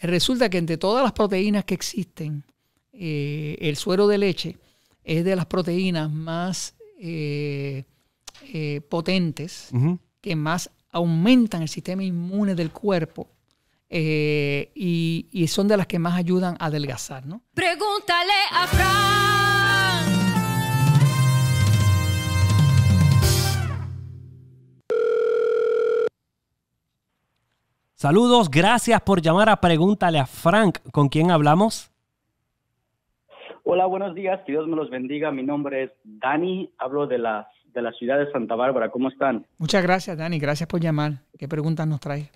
Resulta que entre todas las proteínas que existen, eh, el suero de leche es de las proteínas más eh, eh, potentes, que más aumentan el sistema inmune del cuerpo y, son de las que más ayudan a adelgazar. ¿no? Pregúntale a Fran. Saludos, gracias por llamar a Pregúntale a Frank. ¿Con quién hablamos? Hola, buenos días, que Dios me los bendiga. Mi nombre es Dani, hablo de la, de la ciudad de Santa Bárbara. ¿Cómo están? Muchas gracias, Dani, gracias por llamar. ¿Qué preguntas nos trae?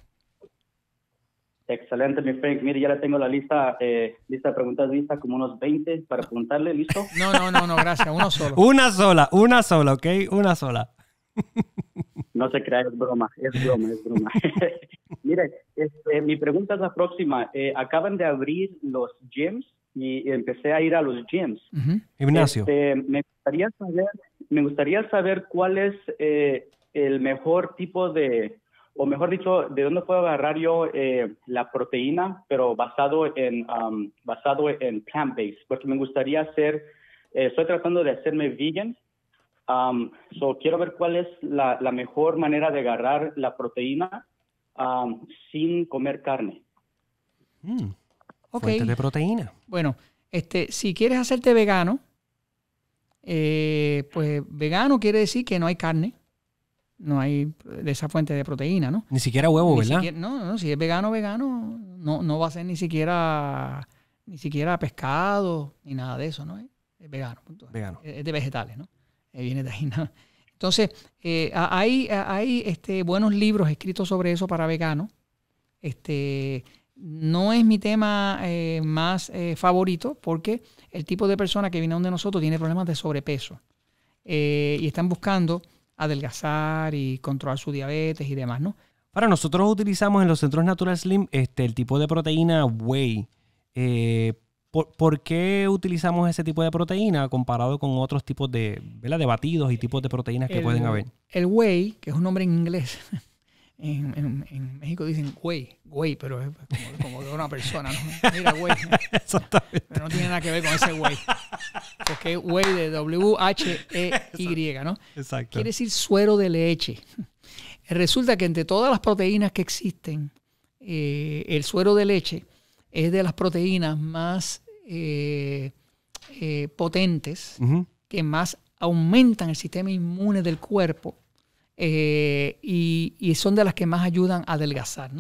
Excelente, mi Frank. Mire, ya le tengo la lista, eh, lista de preguntas lista, como unos 20 para preguntarle, ¿listo? No, no, no, no, gracias, uno solo. una sola, una sola, ¿ok? Una sola. no se crea, es broma, es broma, es broma. Mire, este, mi pregunta es la próxima. Eh, acaban de abrir los gyms y empecé a ir a los gyms. Gimnasio. Este, me, gustaría saber, cuál es eh, el mejor tipo de, o mejor dicho, de dónde puedo agarrar yo eh, la proteína, pero basado en, um, basado en plant-based, porque me gustaría hacer, estoy tratando de hacerme vegan, um, so quiero ver cuál es la, mejor manera de agarrar la proteína Um, sin comer carne. Mm. de proteína. Bueno, este, si quieres hacerte vegano, eh, pues vegano quiere decir que no hay carne, no hay eh, de esa fuente de proteína, ¿no? Ni siquiera huevo, ¿verdad? no, no, si es vegano, vegano, no, no va a ser ni siquiera ni siquiera pescado ni nada de eso, ¿no? Es vegano. Punto. Vegano. Es de vegetales, ¿no? Eh, viene de ahí Entonces, eh, hay, hay este, buenos libros escritos sobre eso para veganos. Este, no es mi tema eh, más eh, favorito porque el tipo de persona que viene donde nosotros tiene problemas de sobrepeso y están buscando adelgazar y controlar su diabetes y demás, ¿no? para nosotros utilizamos en los centros Natural Slim este, el tipo de proteína whey. ¿Por, qué utilizamos ese tipo de proteína comparado con otros tipos de, de batidos y tipos de proteínas que pueden haber? El whey, que es un nombre en inglés, en, México dicen whey, whey, pero es como, de una persona, ¿no? Mira, whey. Pero no tiene nada que ver con ese whey. Porque es whey de W-H-E-Y, ¿no? Exacto. Quiere decir suero de leche. Resulta que entre todas las proteínas que existen, eh, el suero de leche es de las proteínas más eh, eh, potentes, que más aumentan el sistema inmune del cuerpo eh, y, son de las que más ayudan a adelgazar,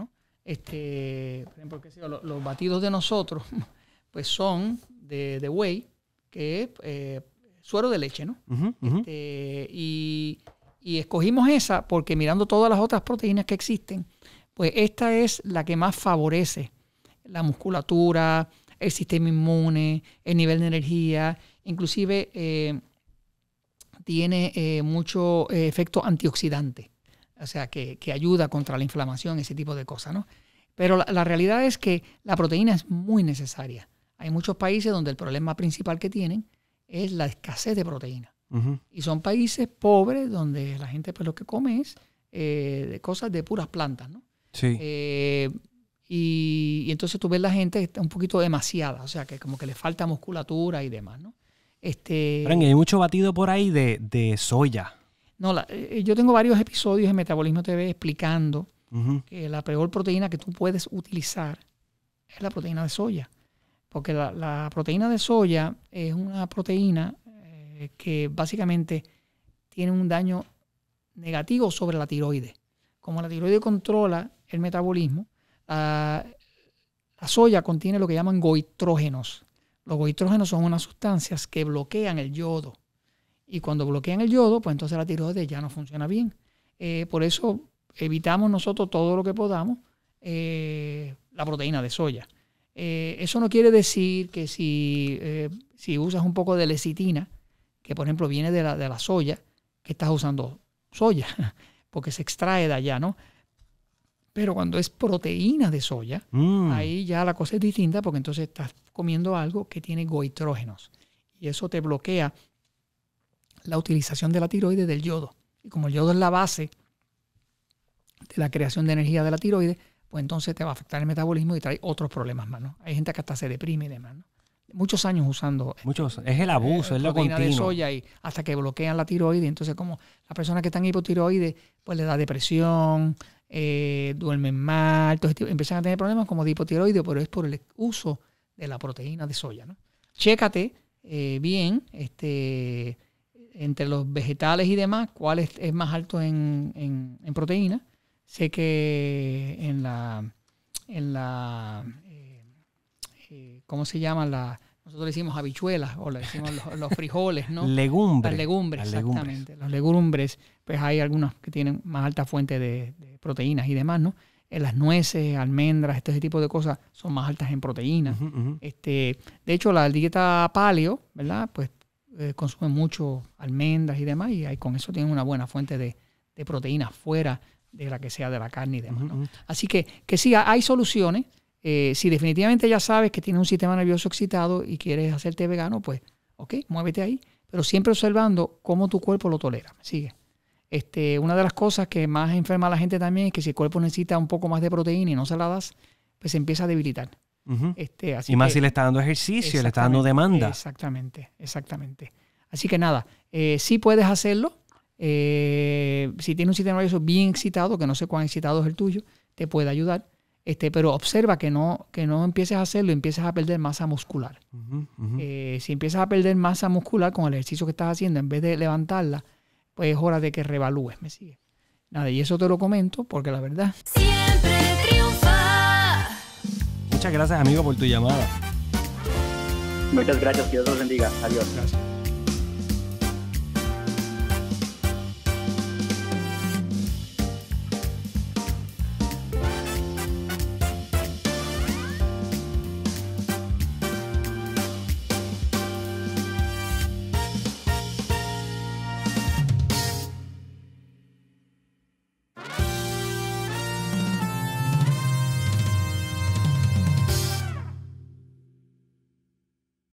Este, por ejemplo, Los, batidos de nosotros, pues son de, de whey, que es suero de leche, ¿no? Este, y escogimos esa porque mirando todas las otras proteínas que existen, pues esta es la que más favorece la musculatura, el sistema inmune, el nivel de energía, inclusive eh, tiene eh, mucho eh, efecto antioxidante, o sea, que, ayuda contra la inflamación, ese tipo de cosas, ¿no? Pero la, realidad es que la proteína es muy necesaria. Hay muchos países donde el problema principal que tienen es la escasez de proteína. Y son países pobres donde la gente pues lo que come es cosas de puras plantas, ¿no? Sí. Y, entonces tú ves la gente que está un poquito demasiada, o sea, que como que le falta musculatura y demás, ¿no? Este, hay mucho batido por ahí de, soya. No, eh, eh, yo tengo varios episodios en Metabolismo TV explicando que la peor proteína que tú puedes utilizar es la proteína de soya. Porque la, proteína de soya es una proteína eh, que básicamente tiene un daño negativo sobre la tiroide Como la tiroide controla el metabolismo, Ah, la soya contiene lo que llaman goitrógenos. Los goitrógenos son unas sustancias que bloquean el yodo. Y cuando bloquean el yodo, pues entonces la tiroides ya no funciona bien. Eh, por eso evitamos nosotros todo lo que podamos eh, la proteína de soya. Eh, eso no quiere decir que si, si, usas un poco de lecitina, que por ejemplo viene de la, de la soya, que estás usando soya, porque se extrae de allá, ¿no? Pero cuando es proteína de soya, mm. ahí ya la cosa es distinta porque entonces estás comiendo algo que tiene goitrógenos. Y eso te bloquea la utilización de la tiroides del yodo. Y como el yodo es la base de la creación de energía de la tiroides, pues entonces te va a afectar el metabolismo y trae otros problemas más, Hay gente que hasta se deprime de mano Muchos años usando. Eh, Muchos, es el abuso, eh, es lo continuo. de soya y hasta que bloquean la tiroides. Entonces, como las personas que están hipotiroides, pues le da depresión, eh, duermen mal, empiezan a tener problemas como de pero es por el uso de la proteína de soya. ¿no? Chécate eh, bien este, entre los vegetales y demás cuál es, más alto en, proteína. Sé que en la, en la eh, ¿cómo se llama? La, nosotros le decimos habichuelas o le decimos los, frijoles, ¿no? Legumbres. Las legumbres, exactamente. Las legumbres, pues hay algunas que tienen más alta fuente de, proteínas y demás, ¿no? Eh, las nueces, almendras, este tipo de cosas son más altas en proteínas. este, de hecho, la dieta paleo, ¿verdad? Pues eh, consume mucho almendras y demás, y con eso tiene una buena fuente de, proteínas fuera de la que sea de la carne y demás. ¿no? Así que, que sí, hay soluciones. Eh, si definitivamente ya sabes que tienes un sistema nervioso excitado y quieres hacerte vegano, pues, ok, muévete ahí, pero siempre observando cómo tu cuerpo lo tolera. Sigue. Este, una de las cosas que más enferma a la gente también es que si el cuerpo necesita un poco más de proteína y no se la das, pues se empieza a debilitar. este, y más si le está dando ejercicio, le está dando demanda. Exactamente, exactamente. Así que nada, si eh, sí puedes hacerlo. Eh, si tienes un sistema nervioso bien excitado, que no sé cuán excitado es el tuyo, te puede ayudar. Este, pero observa que no, que no empieces a hacerlo, empiezas a perder masa muscular. Eh, si empiezas a perder masa muscular con el ejercicio que estás haciendo, en vez de levantarla, pues es hora de que revalúes, ¿me sigue? Nada, y eso te lo comento porque la verdad... Siempre triunfa. Muchas gracias, amigo, por tu llamada. Muchas gracias, que Dios los bendiga. Adiós. Gracias.